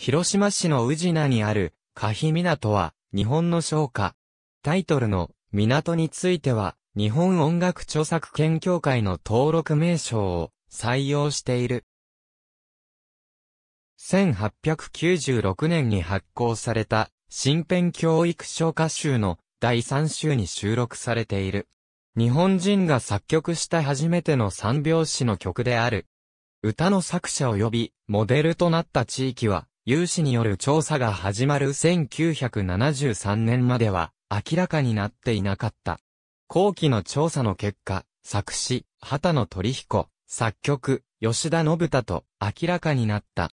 広島市の宇品にある、可比港は、日本の商家。タイトルの、港については、日本音楽著作権協会の登録名称を採用している。1896年に発行された、新編教育書歌集の第3集に収録されている。日本人が作曲した初めての三拍子の曲である。歌の作者及び、モデルとなった地域は、有志による調査が始まる1973年までは明らかになっていなかった。後期の調査の結果、作詞、畑野鳥彦、作曲、吉田信太と明らかになった。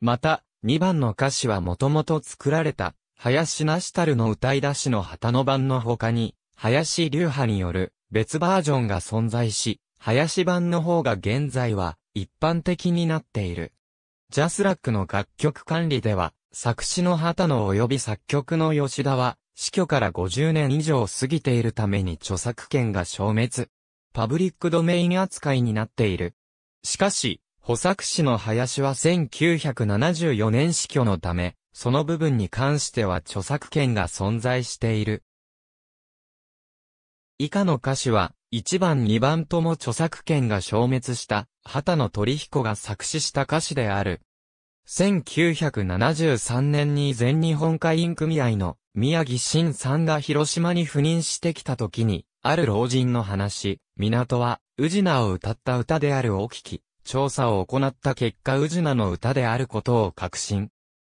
また、2番の歌詞はもともと作られた、林なしたるの歌い出しの旗の版の他に、林流派による別バージョンが存在し、林版の方が現在は一般的になっている。ジャスラックの楽曲管理では、作詞の畑野及び作曲の吉田は、死去から50年以上過ぎているために著作権が消滅。パブリックドメイン扱いになっている。しかし、補作詞の林は1974年死去のため、その部分に関しては著作権が存在している。以下の歌詞は、1番2番とも著作権が消滅した、畑野鳥彦が作詞した歌詞である。1973年に全日本会員組合の宮城新さんが広島に赴任してきた時に、ある老人の話、港は、宇品を歌った歌であるを聞き、調査を行った結果宇品の歌であることを確信。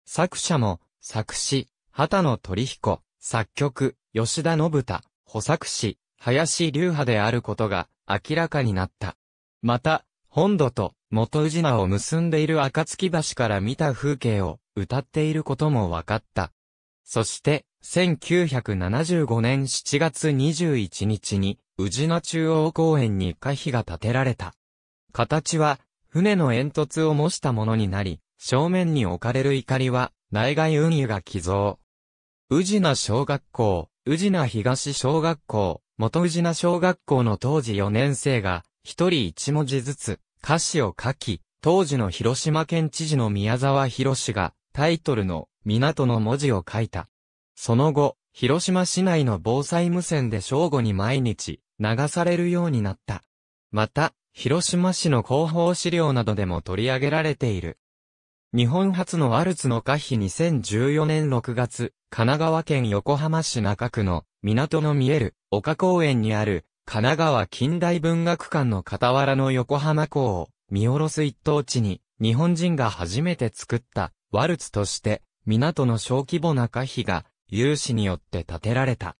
作者も、作詞、畑野鳥彦、作曲、吉田信太、補作詞、林流派であることが明らかになった。また、本土と元宇品を結んでいる暁橋から見た風景を歌っていることも分かった。そして、1975年7月21日に、宇品中央公園に可否が建てられた。形は、船の煙突を模したものになり、正面に置かれる怒りは、内外運輸が寄贈。宇品小学校、宇品東小学校、元宇品小学校の当時4年生が、一人一文字ずつ、歌詞を書き、当時の広島県知事の宮沢博士が、タイトルの、港の文字を書いた。その後、広島市内の防災無線で正午に毎日、流されるようになった。また、広島市の広報資料などでも取り上げられている。日本初のワルツの可否2014年6月、神奈川県横浜市中区の港の見える丘公園にある神奈川近代文学館の傍らの横浜港を見下ろす一等地に日本人が初めて作ったワルツとして港の小規模な可否が有志によって建てられた。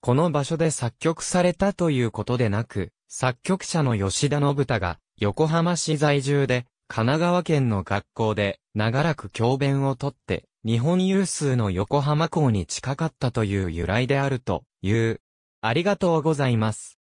この場所で作曲されたということでなく、作曲者の吉田信太が横浜市在住で神奈川県の学校で長らく教鞭をとって、日本有数の横浜港に近かったという由来であるという。ありがとうございます。